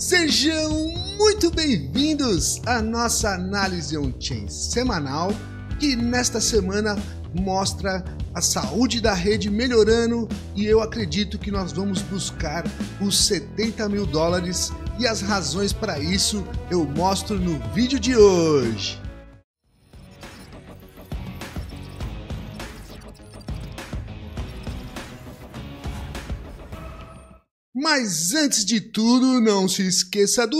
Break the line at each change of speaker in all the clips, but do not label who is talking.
Sejam muito bem-vindos à nossa análise on-chain semanal, que nesta semana mostra a saúde da rede melhorando e eu acredito que nós vamos buscar os 70 mil dólares e as razões para isso eu mostro no vídeo de hoje. Mas antes de tudo, não se esqueça do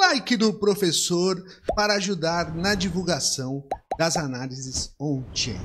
like do professor para ajudar na divulgação das análises on-chain.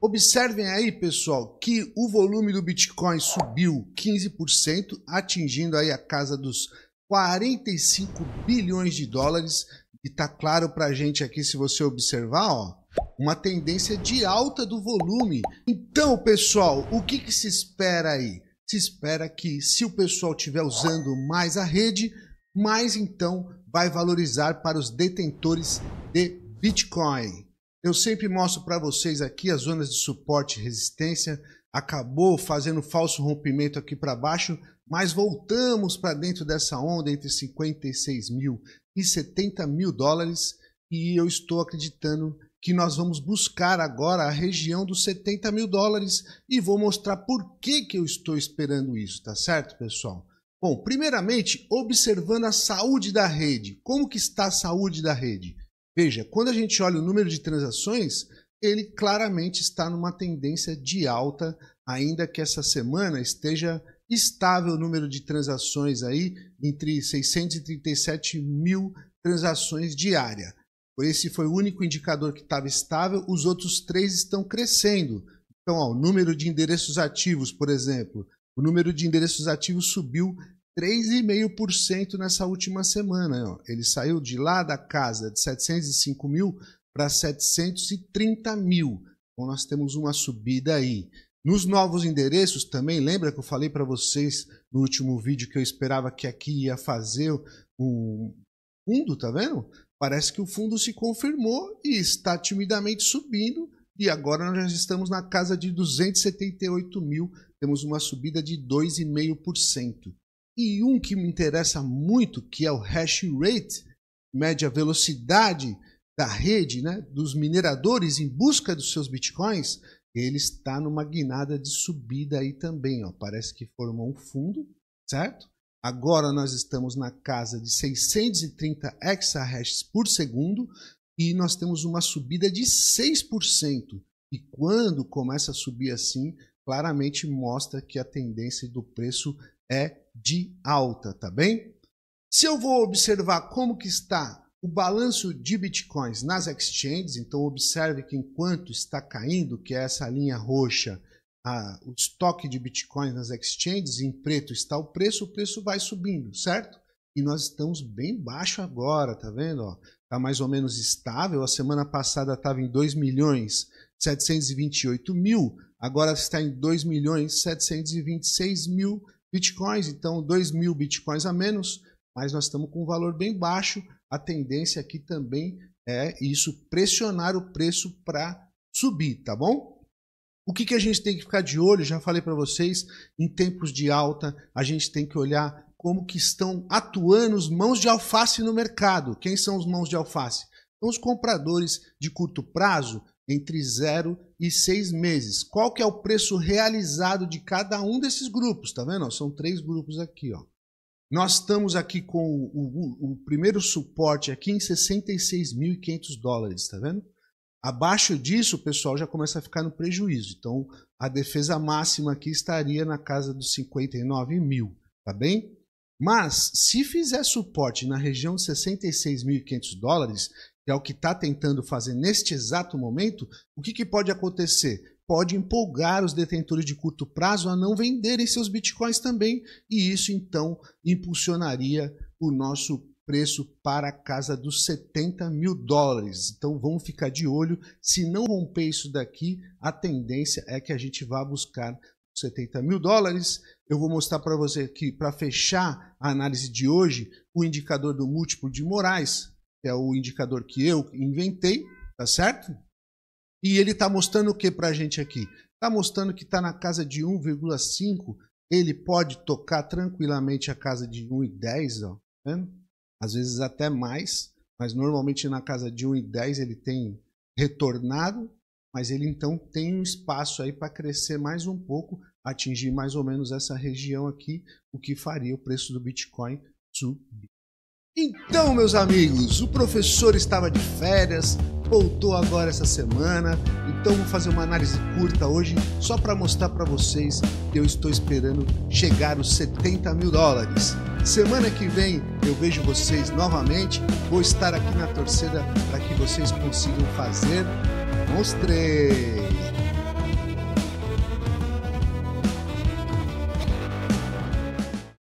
Observem aí, pessoal, que o volume do Bitcoin subiu 15%, atingindo aí a casa dos 45 bilhões de dólares. E tá claro para a gente aqui, se você observar, ó, uma tendência de alta do volume. Então, pessoal, o que, que se espera aí? se espera que se o pessoal estiver usando mais a rede, mais então vai valorizar para os detentores de Bitcoin. Eu sempre mostro para vocês aqui as zonas de suporte e resistência. Acabou fazendo falso rompimento aqui para baixo, mas voltamos para dentro dessa onda entre 56 mil e 70 mil dólares e eu estou acreditando que nós vamos buscar agora a região dos 70 mil dólares e vou mostrar por que, que eu estou esperando isso, tá certo, pessoal? Bom, primeiramente, observando a saúde da rede. Como que está a saúde da rede? Veja, quando a gente olha o número de transações, ele claramente está numa tendência de alta, ainda que essa semana esteja estável o número de transações aí, entre 637 mil transações diárias. Por esse foi o único indicador que estava estável, os outros três estão crescendo. Então, ó, o número de endereços ativos, por exemplo, o número de endereços ativos subiu 3,5% nessa última semana. Ó. Ele saiu de lá da casa de 705 mil para 730 mil. Então, nós temos uma subida aí. Nos novos endereços também, lembra que eu falei para vocês no último vídeo que eu esperava que aqui ia fazer um fundo, tá vendo? Parece que o fundo se confirmou e está timidamente subindo. E agora nós estamos na casa de 278 mil, temos uma subida de 2,5%. E um que me interessa muito, que é o hash rate, média velocidade da rede, né, dos mineradores em busca dos seus bitcoins, ele está numa guinada de subida aí também. Ó. Parece que formou um fundo, certo? Agora nós estamos na casa de 630 exahashes por segundo e nós temos uma subida de 6%. E quando começa a subir assim, claramente mostra que a tendência do preço é de alta, tá bem? Se eu vou observar como que está o balanço de bitcoins nas exchanges, então observe que enquanto está caindo, que é essa linha roxa, a, o estoque de bitcoins nas exchanges, em preto está o preço, o preço vai subindo, certo? E nós estamos bem baixo agora, tá vendo? Está mais ou menos estável. A semana passada estava em 2 milhões 728 mil, agora está em 2 milhões 726 mil bitcoins, então 2 mil bitcoins a menos, mas nós estamos com um valor bem baixo. A tendência aqui também é isso pressionar o preço para subir, tá bom? O que, que a gente tem que ficar de olho? Já falei para vocês, em tempos de alta, a gente tem que olhar como que estão atuando os mãos de alface no mercado. Quem são os mãos de alface? São os compradores de curto prazo, entre 0 e 6 meses. Qual que é o preço realizado de cada um desses grupos? Tá vendo? São três grupos aqui. Ó. Nós estamos aqui com o, o, o primeiro suporte aqui em 66.500 dólares, tá vendo? Abaixo disso, o pessoal já começa a ficar no prejuízo. Então, a defesa máxima aqui estaria na casa dos 59 mil, tá bem? Mas, se fizer suporte na região de 66.500 dólares, que é o que está tentando fazer neste exato momento, o que, que pode acontecer? Pode empolgar os detentores de curto prazo a não venderem seus bitcoins também, e isso então impulsionaria o nosso preço para a casa dos 70 mil dólares. Então vamos ficar de olho. Se não romper isso daqui, a tendência é que a gente vá buscar 70 mil dólares. Eu vou mostrar para você aqui, para fechar a análise de hoje, o indicador do múltiplo de Moraes, que é o indicador que eu inventei, tá certo? E ele está mostrando o que para a gente aqui? Está mostrando que está na casa de 1,5. Ele pode tocar tranquilamente a casa de 1,10, ó. Tá vendo? às vezes até mais, mas normalmente na casa de 1,10 ele tem retornado, mas ele então tem um espaço aí para crescer mais um pouco, atingir mais ou menos essa região aqui, o que faria o preço do Bitcoin subir. Então, meus amigos, o professor estava de férias, voltou agora essa semana, então vou fazer uma análise curta hoje só para mostrar para vocês que eu estou esperando chegar os 70 mil dólares. Semana que vem eu vejo vocês novamente. Vou estar aqui na torcida para que vocês consigam fazer. Mostrei!